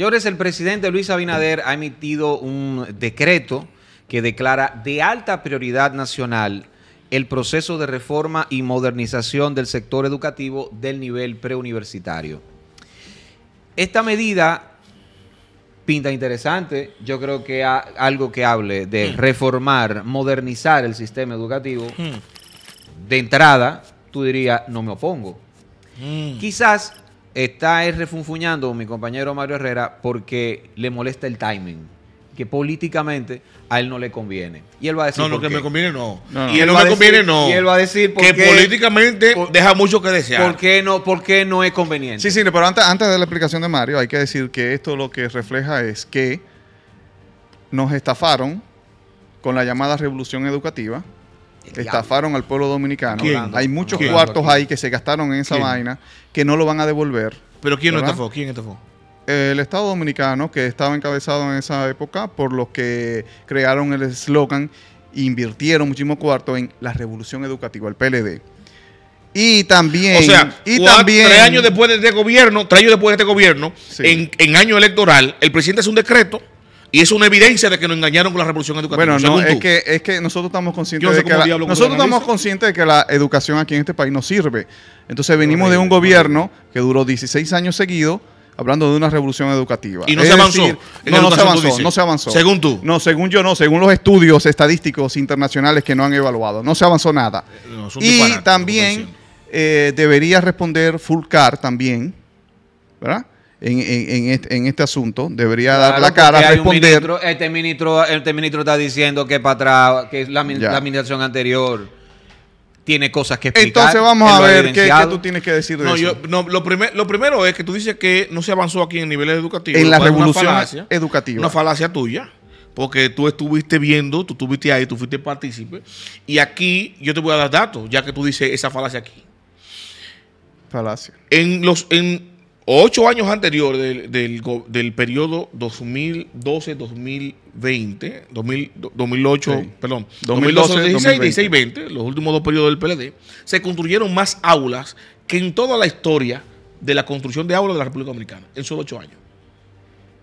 Señores, el presidente Luis Abinader ha emitido un decreto que declara de alta prioridad nacional el proceso de reforma y modernización del sector educativo del nivel preuniversitario. Esta medida pinta interesante, yo creo que algo que hable de hmm. reformar, modernizar el sistema educativo, hmm. de entrada, tú dirías, no me opongo. Hmm. Quizás está refunfuñando mi compañero Mario Herrera porque le molesta el timing que políticamente a él no le conviene. Y él va a decir. No, no, que me conviene no. Y él, me conviene no. Y él va a decir porque que políticamente deja mucho que desear. ¿Por qué no, no es conveniente? Sí, sí, pero antes, antes de la explicación de Mario, hay que decir que esto lo que refleja es que nos estafaron con la llamada revolución educativa estafaron al pueblo dominicano. Hay muchos cuartos ahí que se gastaron en esa vaina que no lo van a devolver. ¿Pero quién lo estafó? ¿Quién estafó? El Estado dominicano, que estaba encabezado en esa época por los que crearon el eslogan, invirtieron muchísimo cuarto en la revolución educativa, el PLD. Y también. O sea, y tres años después de este gobierno, tres años después de este gobierno, en año electoral, el presidente hace un decreto y es una evidencia de que nos engañaron con la revolución educativa. Bueno, no, es que, es que nosotros estamos conscientes de que la, nosotros estamos conscientes de que la educación aquí en este país no sirve. Entonces venimos de un gobierno que duró 16 años seguidos hablando de una revolución educativa. Y no se avanzó. no, se avanzó, no se avanzó. Según tú. No, según yo no, según los estudios estadísticos internacionales que no han evaluado. No se avanzó nada. Eh, y también eh, debería responder Fulcar también, ¿verdad? en, este, asunto, debería dar la cara, responder. este, ministro, este ministro está diciendo que para atrás, que la, administración anterior tiene cosas que explicar. Entonces vamos a ver qué, tú tienes que decir no, lo, lo primero es que tú dices que no se avanzó aquí en niveles educativos. En la revolución falacia, educativa. Una falacia tuya porque tú estuviste viendo, tú estuviste ahí, tú fuiste partícipe. Y aquí yo te voy a dar datos, ya que tú dices esa falacia aquí. Falacia. En los, en, ocho años anteriores del, periodo 2012-2020, 2008, perdón, 2012-2016-2020, los últimos dos periodos del PLD, se construyeron más aulas que en toda la historia de la construcción de aulas de la República Dominicana, en solo ocho años.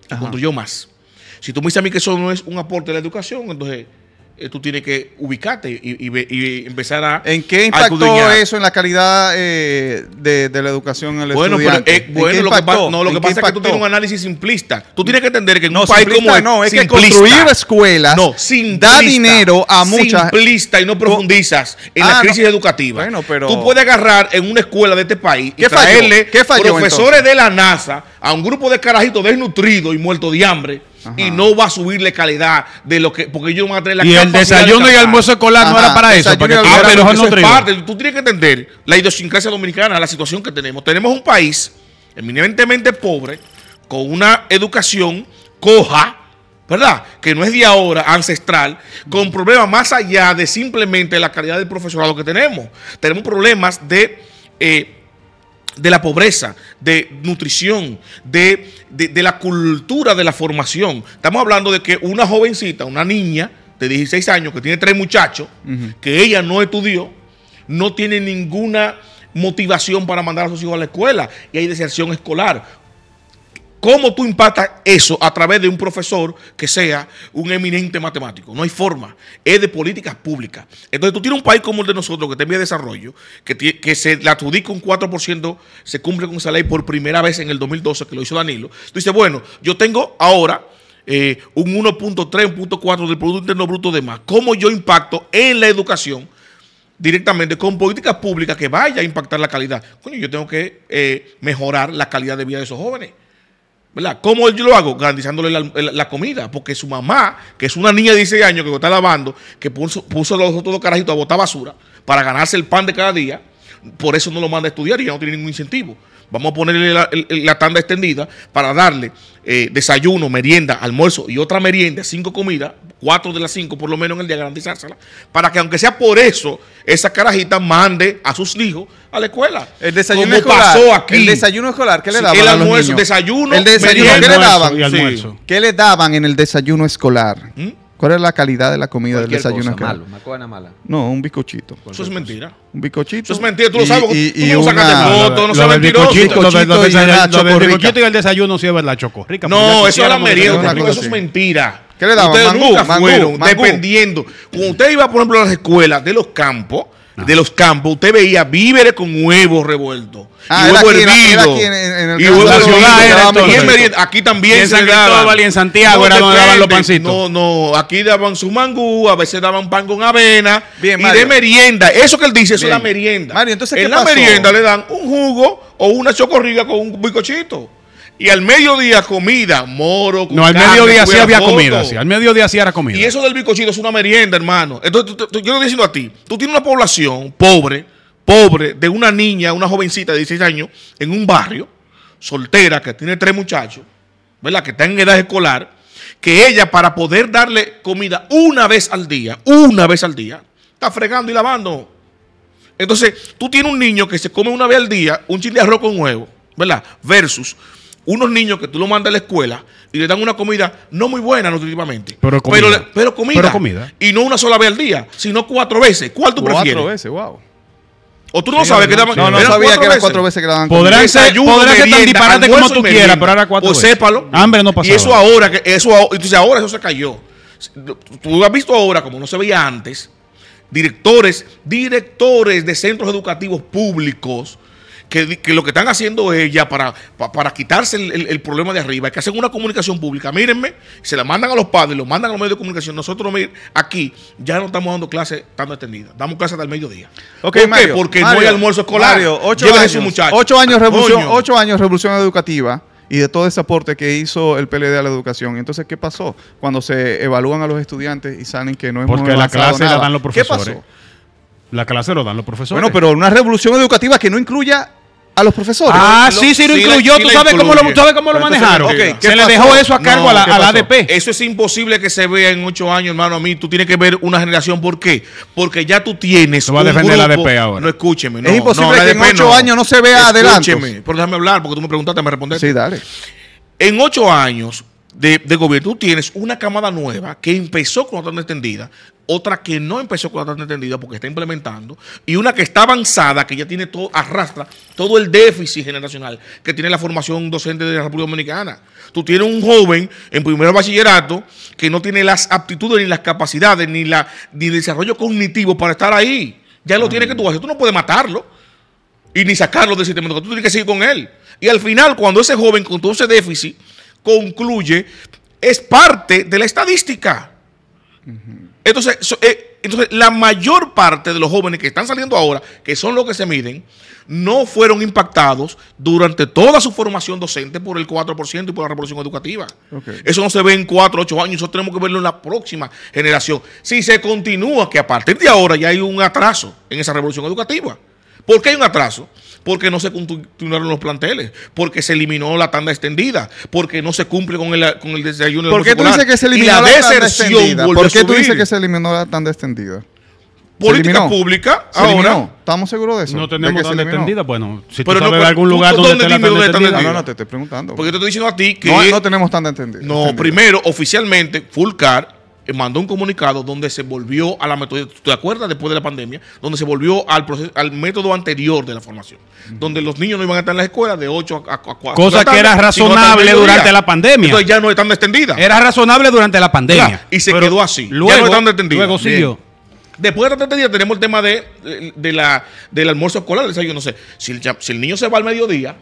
Se construyó más. Si tú me dices a mí que eso no es un aporte a la educación, entonces eh, tú tienes que ubicarte y, y, y empezar a. ¿En qué impactó eso en la calidad eh, de, la educación en el bueno, bueno, lo que, no, lo que pasa es que tú tienes un análisis simplista. Tú tienes que entender que en no, un país como no, es que construir escuelas no, da dinero a muchas. Simplista y no profundizas en la ah, crisis educativa. tú puedes agarrar en una escuela de este país y traerle profesores de la NASA a un grupo de carajitos desnutridos y muertos de hambre y no va a subirle calidad de lo que porque ellos van a traer la y el desayuno y el almuerzo escolar no era para eso porque parte. tú tienes que entender la idiosincrasia dominicana la situación que tenemos tenemos un país eminentemente pobre con una educación coja ¿verdad? Que no es de ahora, ancestral, con problemas más allá de simplemente la calidad del profesorado que tenemos. Tenemos problemas de eh, de la pobreza, de nutrición, de, la cultura de la formación. Estamos hablando de que una jovencita, una niña de 16 años que tiene tres muchachos, que ella no estudió, no tiene ninguna motivación para mandar a sus hijos a la escuela y hay deserción escolar. ¿Cómo tú impactas eso a través de un profesor que sea un eminente matemático? No hay forma. Es de políticas públicas. Entonces tú tienes un país como el de nosotros que tiene desarrollo, que, se le adjudica un 4%, se cumple con esa ley por primera vez en el 2012 que lo hizo Danilo. Tú dices, bueno, yo tengo ahora eh, un 1.3, 1.4 del Producto Interno Bruto de más. ¿Cómo yo impacto en la educación? directamente con políticas públicas que vaya a impactar la calidad. Coño, yo tengo que eh, mejorar la calidad de vida de esos jóvenes. ¿Cómo yo lo hago? Garantizándole la, comida, porque su mamá, que es una niña de 16 años que lo está lavando, que puso, los otros carajitos a botar basura para ganarse el pan de cada día, por eso no lo manda a estudiar y ya no tiene ningún incentivo. Vamos a ponerle la, tanda extendida para darle eh, desayuno, merienda, almuerzo y otra merienda, cinco comidas cuatro de las cinco por lo menos en el día, garantizársela, para que aunque sea por eso, esa carajita mande a sus hijos a la escuela. El desayuno Como ¿Cómo pasó aquí. El desayuno escolar, ¿qué le daban? el almuerzo, a los niños? desayuno, el desayuno, ¿qué le daban? ¿Qué le daban en el desayuno escolar? ¿Mm? ¿Cuál es la calidad de la comida del desayuno? Cosa, mala. No, un bizcochito. Eso es mentira. Un bizcochito. Eso es mentira, tú lo sabes. Y, y, y No sacaste foto, no seas mentiroso. El bizcochito y el desayuno sí es verdad, chocó. No, eso es la merienda, eso es mentira. ¿Qué le daban? Ustedes nunca fueron, dependiendo. Cuando usted iba, por ejemplo, a las escuelas de los campos, de los campos, usted veía víveres con huevos revueltos. Ah, y huevo hervido. Y Aquí también. en Santiago no, daban los pancitos. No, no. Aquí daban su mangú, a veces daban pan con avena. y de merienda. Eso que él dice, eso es una merienda. entonces, en la merienda le dan un jugo o una chocorriga con un bicochito. Y al mediodía comida, moro, No, al mediodía sí había comida, Al mediodía sí era comida. Y eso del bicochito es una merienda, hermano. Entonces, yo yo estoy diciendo a ti, tú tienes una población pobre, pobre, de una niña, una jovencita de 16 años, en un barrio, soltera, que tiene tres muchachos, ¿verdad? Que está en edad escolar, que ella para poder darle comida una vez al día, una vez al día, está fregando y lavando. Entonces, tú tienes un niño que se come una vez al día un chile de arroz con huevo, ¿verdad? Versus unos niños que tú los mandas a la escuela y le dan una comida no muy buena nutritivamente, pero comida. Pero, comida, Y no una sola vez al día, sino cuatro veces. ¿Cuál tú prefieres? Cuatro veces, wow. O tú no sabes que No, no sabía que eran cuatro veces que daban. Podrán ser, podrá ser tan disparate como tú quieras, pero ahora cuatro. O veces. sépalo. Hambre no pasaba. Y eso ahora, que eso entonces ahora eso se cayó. Tú has visto ahora, como no se veía antes, directores, directores de centros educativos públicos que, lo que están haciendo es ya para, para, quitarse el, problema de arriba, es que hacen una comunicación pública. Mírenme, se la mandan a los padres, lo mandan a los medios de comunicación. Nosotros aquí ya no estamos dando clases tan extendidas, damos clases hasta el mediodía. Okay, ¿Por qué? Porque no hay almuerzo escolar. ocho, años, años, ah, revolución, años revolución educativa y de todo ese aporte que hizo el PLD a la educación. Entonces, ¿qué pasó? Cuando se evalúan a los estudiantes y salen que no es Porque la clase la dan los profesores. pasó? La clase lo dan los profesores. Bueno, pero una revolución educativa que no incluya a los profesores. Ah, sí, sí lo incluyó. ¿Tú, sabes cómo lo, sabes cómo lo manejaron? se le dejó eso a cargo a, la, ADP. Eso es imposible que se vea en ocho años, hermano. A mí tú tienes que ver una generación. ¿Por qué? Porque ya tú tienes. No va a defender la ADP ahora. No, escúcheme. No, es imposible que en ocho años no se vea adelante. Escúcheme. Pero déjame hablar porque tú me preguntaste, me respondiste. Sí, dale. En ocho años, de, gobierno, tú tienes una camada nueva que empezó con la tanda extendida, otra que no empezó con la tanda extendida porque está implementando, y una que está avanzada, que ya tiene todo, arrastra todo el déficit generacional que tiene la formación docente de la República Dominicana. Tú tienes un joven en primer bachillerato que no tiene las aptitudes, ni las capacidades, ni, la, el desarrollo cognitivo para estar ahí. Ya lo tienes que tú tú no puedes matarlo y ni sacarlo del sistema tú tienes que seguir con él. Y al final, cuando ese joven con todo ese déficit concluye, es parte de la estadística. Entonces, eh, entonces, la mayor parte de los jóvenes que están saliendo ahora, que son los que se miden, no fueron impactados durante toda su formación docente por el 4% y por la revolución educativa. Eso no se ve en 4, 8 años, eso tenemos que verlo en la próxima generación. Si se continúa, que a partir de ahora ya hay un atraso en esa revolución educativa. ¿Por qué hay un atraso? porque no se continuaron los planteles, porque se eliminó la tanda extendida, porque no se cumple con el, con el desayuno. ¿Por qué tú dices que se eliminó la, tanda extendida? ¿Por qué tú dices que se eliminó la tanda extendida? política pública ahora. ¿Estamos seguros de eso? No tenemos tanda extendida. Bueno, si tú sabes algún lugar donde esté la tanda extendida. No, no, te estoy preguntando. Porque te estoy diciendo a ti que... No, tenemos tanda extendida. No, primero, oficialmente, Fulcar eh, mandó un comunicado donde se volvió a la metodología, ¿te acuerdas? Después de la pandemia, donde se volvió al proceso, al método anterior de la formación, donde los niños no iban a estar en la escuela de 8 a, 4. Cosa que era razonable durante la pandemia. Entonces ya no están extendida. Era razonable durante la pandemia. y se quedó así. Luego, Luego siguió. Después de 30 días tenemos el tema de, la, del almuerzo escolar, no sé. si el niño se va al mediodía,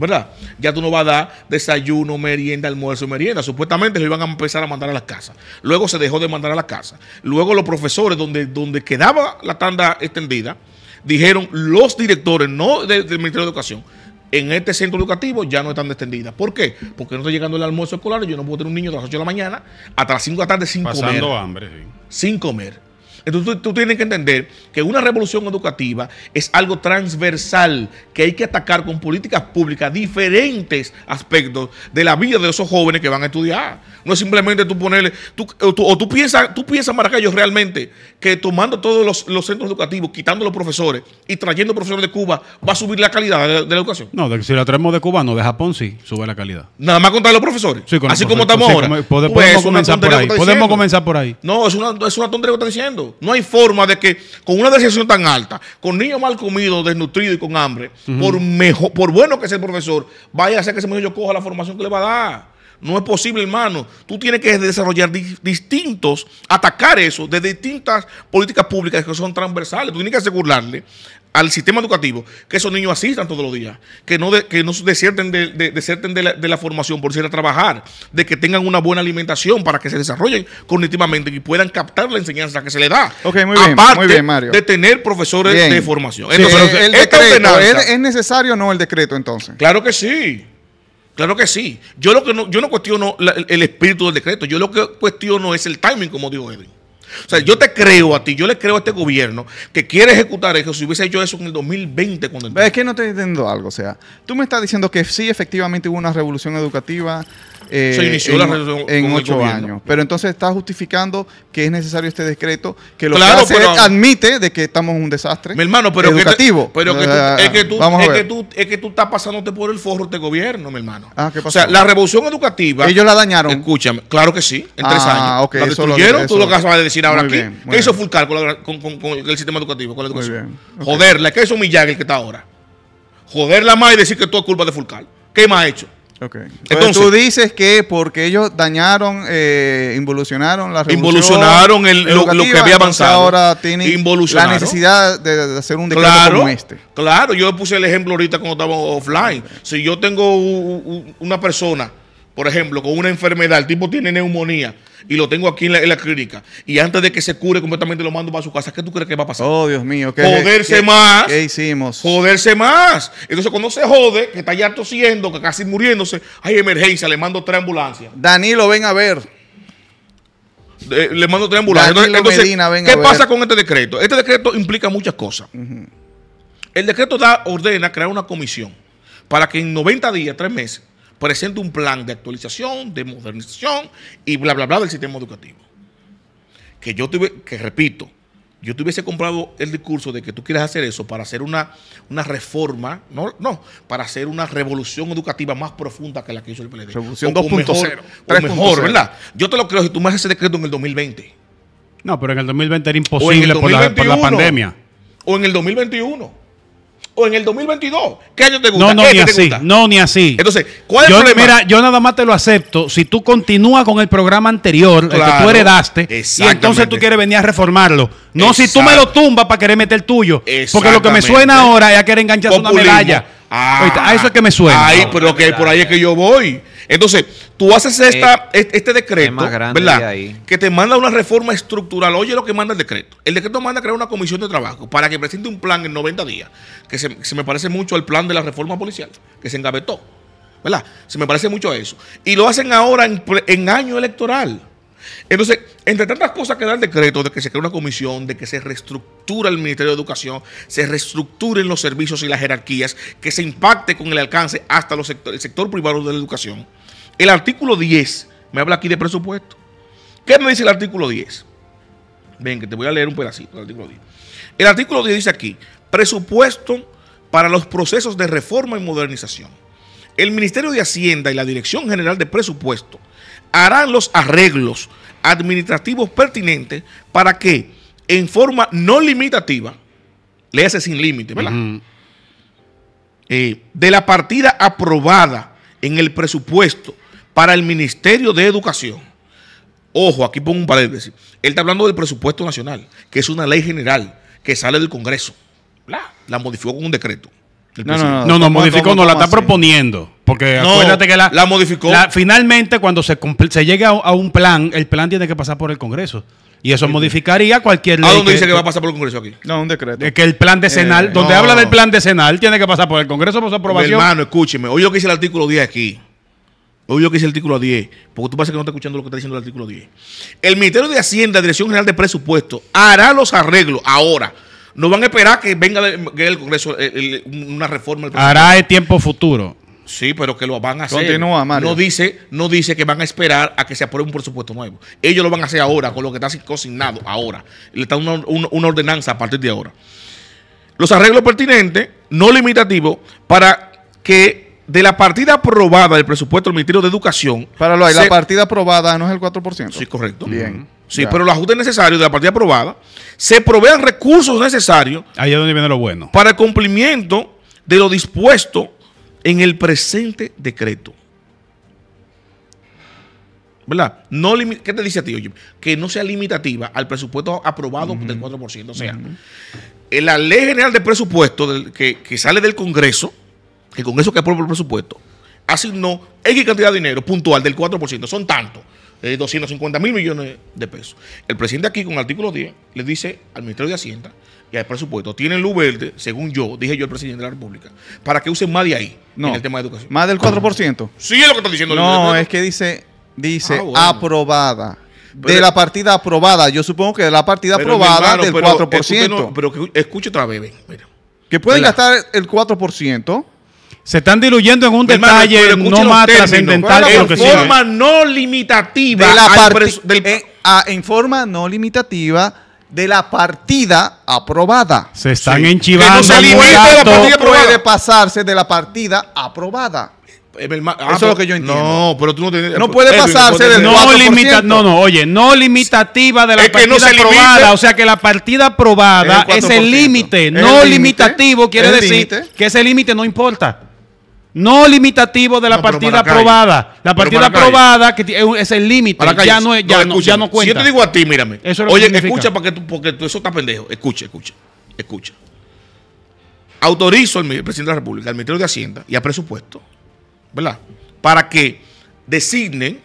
¿verdad? Ya tú no vas a dar desayuno, merienda, almuerzo, merienda. Supuestamente lo iban a empezar a mandar a las casas. Luego se dejó de mandar a las casas. Luego los profesores, donde, donde quedaba la tanda extendida, dijeron los directores, no del, Ministerio de Educación, en este centro educativo ya no están extendidas. ¿Por qué? Porque no está llegando el almuerzo escolar y yo no puedo tener un niño de las 8 de la mañana hasta las 5 de la tarde sin comer. Pasando hambre, Sin comer. Entonces tú, tienes que entender que una revolución educativa es algo transversal, que hay que atacar con políticas públicas diferentes aspectos de la vida de esos jóvenes que van a estudiar. No es simplemente tú ponerle, tú, o, tú, piensas, tú piensas, Maracayo, realmente que tomando todos los, centros educativos, quitando los profesores y trayendo profesores de Cuba, va a subir la calidad de, la educación. No, si la traemos de Cuba, no, de Japón sí, sube la calidad. Nada más contar los profesores. así como estamos ahora. podemos, pues, comenzar por ahí. No, es una, es una tontería que está diciendo. No hay forma de que con una decisión tan alta, con niños mal comidos, desnutridos y con hambre, por, mejor, por bueno que sea el profesor, vaya a hacer que ese muchacho coja la formación que le va a dar. No es posible, hermano. Tú tienes que desarrollar distintos, atacar eso de distintas políticas públicas que son transversales. Tú tienes que asegurarle al sistema educativo, que esos niños asistan todos los días, que no, que desierten, de, la, de, la, formación por ir a trabajar, de que tengan una buena alimentación para que se desarrollen cognitivamente y puedan captar la enseñanza que se les da. Ok, muy bien, Aparte Mario. de tener profesores de formación. ¿es, necesario o no el decreto entonces? Claro que sí. Claro que sí. Yo lo que no, yo no cuestiono el espíritu del decreto, yo lo que cuestiono es el timing, como dijo Edwin. O sea, yo te creo a ti, yo le creo a este gobierno que quiere ejecutar eso si hubiese hecho eso en el 2020. Cuando entró. Es que no te entiendo algo, o sea, tú me estás diciendo que sí, efectivamente hubo una revolución educativa eh, Se inició en, la ocho años. Pero entonces está justificando que es necesario este decreto, que lo claro, que hace admite de que estamos en un desastre mi hermano, pero educativo. es, que tú, estás pasándote por el forro de este gobierno, mi hermano. Ah, o sea, la revolución educativa. Ellos la dañaron. Escúchame, claro que sí, en tres ah, años. la destruyeron, tú lo que acabas de decir ahora aquí. ¿Qué hizo Fulcar con, el sistema educativo? Con la educación? eso es ¿qué hizo el que está ahora? Joderla más y decir que tú es culpa de Fulcar. ¿Qué más ha hecho? Okay. Entonces, tú dices que porque ellos dañaron, eh, involucionaron la revolución Involucionaron lo, que había avanzado. Ahora tiene la necesidad de, hacer un decreto como este. Claro, yo puse el ejemplo ahorita cuando estaba offline. Si yo tengo una persona por ejemplo, con una enfermedad, el tipo tiene neumonía y lo tengo aquí en la, clínica, y antes de que se cure completamente lo mando para su casa, ¿qué tú crees que va a pasar? Oh, Dios mío, ¿qué, joderse más. ¿Qué hicimos? Joderse más. Entonces, cuando se jode, que está ya tosiendo, que casi muriéndose, hay emergencia, le mando tres ambulancias. Danilo, ven a ver. le mando tres ambulancias. ¿qué pasa con este decreto? Este decreto implica muchas cosas. El decreto da, ordena crear una comisión para que en 90 días, tres meses, presente un plan de actualización, de modernización y bla, bla, bla del sistema educativo. Que yo tuve, que repito, yo te hubiese comprado el discurso de que tú quieres hacer eso para hacer una, una reforma, no, no, para hacer una revolución educativa más profunda que la que hizo el PLD. Revolución 2.0. O mejor, ¿verdad? Yo te lo creo si tú me haces ese decreto en el 2020. No, pero en el 2020 era imposible por, por la pandemia. O en el 2021 en el 2022? ¿Qué año te gusta? No, no, ¿Este ni así. No, ni así. Entonces, ¿cuál es yo, el problema? Mira, yo nada más te lo acepto si tú continúas con el programa anterior, el que tú heredaste, y entonces tú quieres venir a reformarlo. No si tú me lo tumbas para querer meter el tuyo. Porque lo que me suena ahora es a querer enganchar una medalla. a eso es que me suena. Ay, pero que por ahí es que yo voy. Entonces, tú haces eh, esta, este decreto, ¿verdad? Que te manda una reforma estructural. Oye lo que manda el decreto. El decreto manda crear una comisión de trabajo para que presente un plan en 90 días, que se, me parece mucho al plan de la reforma policial, que se engavetó. ¿Verdad? Se me parece mucho a eso. Y lo hacen ahora en, año electoral. Entonces, entre tantas cosas que da el decreto de que se crea una comisión, de que se reestructura el Ministerio de Educación, se reestructuren los servicios y las jerarquías, que se impacte con el alcance hasta los el sector privado de la educación. El artículo 10 me habla aquí de presupuesto. ¿Qué me dice el artículo 10? Ven, que te voy a leer un pedacito del artículo 10. El artículo 10 dice aquí, presupuesto para los procesos de reforma y modernización. El Ministerio de Hacienda y la Dirección General de Presupuesto harán los arreglos administrativos pertinentes para que en forma no limitativa, le sin límite, ¿verdad? Eh, de la partida aprobada en el presupuesto para el Ministerio de Educación. Ojo, aquí pongo un paréntesis. Él está hablando del presupuesto nacional, que es una ley general que sale del Congreso. La, modificó con un decreto. No, no, no, no, modificó, no, la está proponiendo. Porque no, acuérdate que la, la modificó. finalmente, cuando se, se llegue a, un plan, el plan tiene que pasar por el Congreso. Y eso modificaría cualquier ley. ¿A dónde dice que va a pasar por el Congreso aquí? No, un decreto. Que el plan decenal, eh, donde habla del plan decenal, tiene que pasar por el Congreso por su aprobación. hermano, escúcheme. Hoy yo que dice el artículo 10 aquí. Obvio que es el artículo 10, porque tú parece que no estás escuchando lo que está diciendo el artículo 10. El Ministerio de Hacienda, Dirección General de Presupuesto, hará los arreglos ahora. No van a esperar que venga el Congreso una reforma. Del hará el tiempo futuro. Sí, pero que lo van a hacer. Continúa, Mario. No dice, no dice que van a esperar a que se apruebe un presupuesto nuevo. Ellos lo van a hacer ahora, con lo que está consignado ahora. Le está dando una ordenanza a partir de ahora. Los arreglos pertinentes, no limitativos, para que de la partida aprobada del presupuesto del Ministerio de Educación. Para lo, la partida aprobada no es el 4%. Sí, correcto. Bien. Sí, pero el ajuste necesario de la partida aprobada se provean recursos necesarios. Ahí es donde viene lo bueno. Para el cumplimiento de lo dispuesto en el presente decreto. ¿Verdad? No ¿Qué te dice a ti, oye? Que no sea limitativa al presupuesto aprobado del 4%. O sea, la Ley General de Presupuesto que sale del Congreso que con eso que aprueba el presupuesto, asignó X cantidad de dinero puntual del 4%, son tantos, 250 eh, mil millones de pesos. El presidente aquí con el artículo 10 le dice al Ministerio de Hacienda y al presupuesto, tienen luz verde, según yo, dije yo el presidente de la República, para que usen más de ahí no, en el tema de educación. ¿Más del 4%? Sí, es lo que está diciendo. No, es que dice, dice ah, aprobada. de la partida aprobada, yo supongo que de la partida aprobada del 4%. pero escuche otra vez, Que pueden gastar el 4% se están diluyendo en un detalle no más trascendental que En forma no limitativa. De la eh, ah, en, forma no limitativa de la partida aprobada. Se están enchivando. no se limita la puede pasarse de la partida aprobada. Eh, ah, Eso es lo que yo entiendo. No, pero tú no tienes. No puede pasarse de no 4%. Limita, no, no, oye, no limitativa de la es partida no aprobada. O sea que la partida aprobada es el límite. No limitativo quiere decir que ese límite no importa. No limitativo de la partida aprobada. La partida aprobada que es el límite. Ya no, ya, no, ya no cuenta. Si yo te digo a ti, mírame. Oye, escucha para porque eso está pendejo. Escucha, escucha, escucha. Autorizo al presidente de la República, al Ministerio de Hacienda y a presupuesto, ¿verdad? Para que designen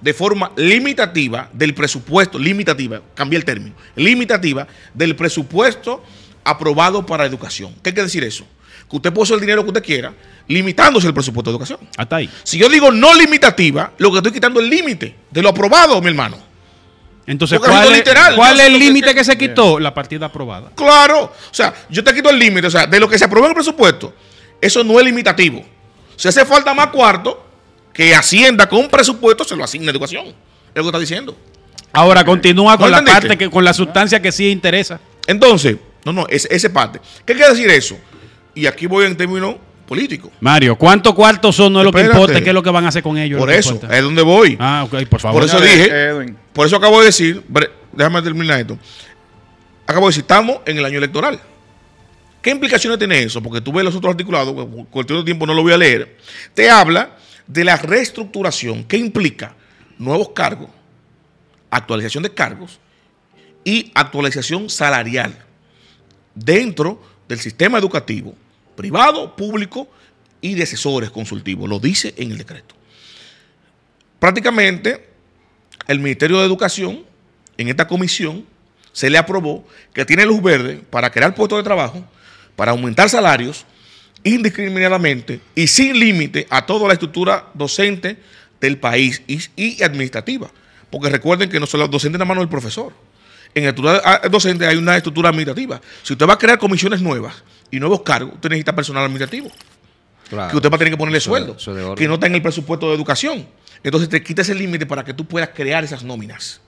de forma limitativa del presupuesto, limitativa, cambié el término, limitativa del presupuesto aprobado para educación. ¿Qué quiere decir eso? que usted puede el dinero que usted quiera, limitándose el presupuesto de educación. Hasta ahí. Si yo digo no limitativa, lo que estoy quitando es el límite de lo aprobado, mi hermano. Entonces, ¿cuál, es, ¿cuál es el límite que, se quitó? La partida aprobada. Claro. O sea, yo te quito el límite. O sea, de lo que se aprobó en el presupuesto, eso no es limitativo. Si hace falta más cuarto, que Hacienda con un presupuesto se lo asigna educación. Es lo que está diciendo. Ahora, continúa con la parte, que, con la sustancia que sí interesa. Entonces, no, no, esa parte. ¿Qué quiere decir eso? Y aquí voy en términos políticos. Mario, ¿cuántos cuartos son? No es lo que importa, ¿qué es lo que van a hacer con ellos? Por eso, es donde voy. Ah, ok, por favor. Por eso dije, por eso acabo de decir, déjame terminar esto. Acabo de decir, estamos en el año electoral. ¿Qué implicaciones tiene eso? Porque tú ves los otros articulados, pues, cualquier tiempo no lo voy a leer. Te habla de la reestructuración ¿Qué implica nuevos cargos, actualización de cargos y actualización salarial dentro del sistema educativo, privado, público y de asesores consultivos. Lo dice en el decreto. Prácticamente, el Ministerio de Educación, en esta comisión, se le aprobó que tiene luz verde para crear puestos de trabajo, para aumentar salarios indiscriminadamente y sin límite a toda la estructura docente del país y, administrativa. Porque recuerden que no solo docente nada más mano el profesor en el estructura ah, docente hay una estructura administrativa. Si usted va a crear comisiones nuevas y nuevos cargos, usted necesita personal administrativo. Que usted va a tener que ponerle sueldo, que no está en el presupuesto de educación. Entonces te quita ese límite para que tú puedas crear esas nóminas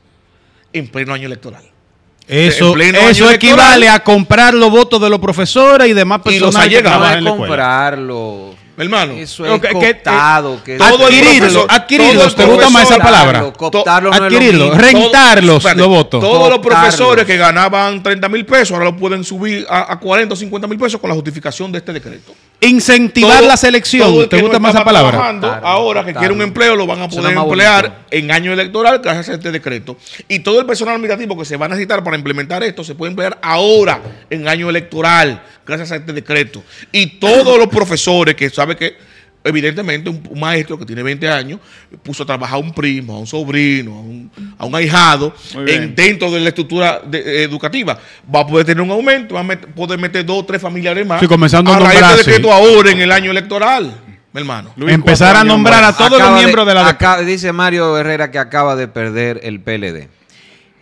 en pleno año electoral. Eso, eso equivale a comprar los votos de los profesores y demás personas. Y los ha a comprar los hermano. Eso adquirirlo, ¿te gusta más esa palabra? adquirirlo, rentarlos los votos. Todos los profesores que ganaban 30 mil pesos, ahora lo pueden subir a, a 40 o 50 mil pesos con la justificación de este decreto. Incentivar la selección. ¿Te gusta más esa palabra? ahora que quiere un empleo lo van a poder emplear en año electoral gracias a este decreto. Y todo el personal administrativo que se va a necesitar para implementar esto se puede emplear ahora en año electoral gracias a este decreto. Y todos los profesores que sabe que evidentemente un, maestro que tiene 20 años puso a trabajar a un primo, a un sobrino, a un, a un ahijado dentro de la estructura eh, educativa. Va a poder tener un aumento, va a poder meter dos o tres familiares más. Sí, comenzando a, a ahora en el año electoral. hermano. Empezar a nombrar a todos los miembros de, la... dice Mario Herrera que acaba de perder el PLD.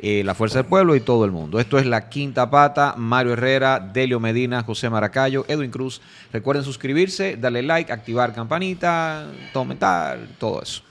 Eh, la Fuerza del Pueblo y todo el mundo. Esto es La Quinta Pata, Mario Herrera, Delio Medina, José Maracayo, Edwin Cruz. Recuerden suscribirse, darle like, activar campanita, comentar, todo eso.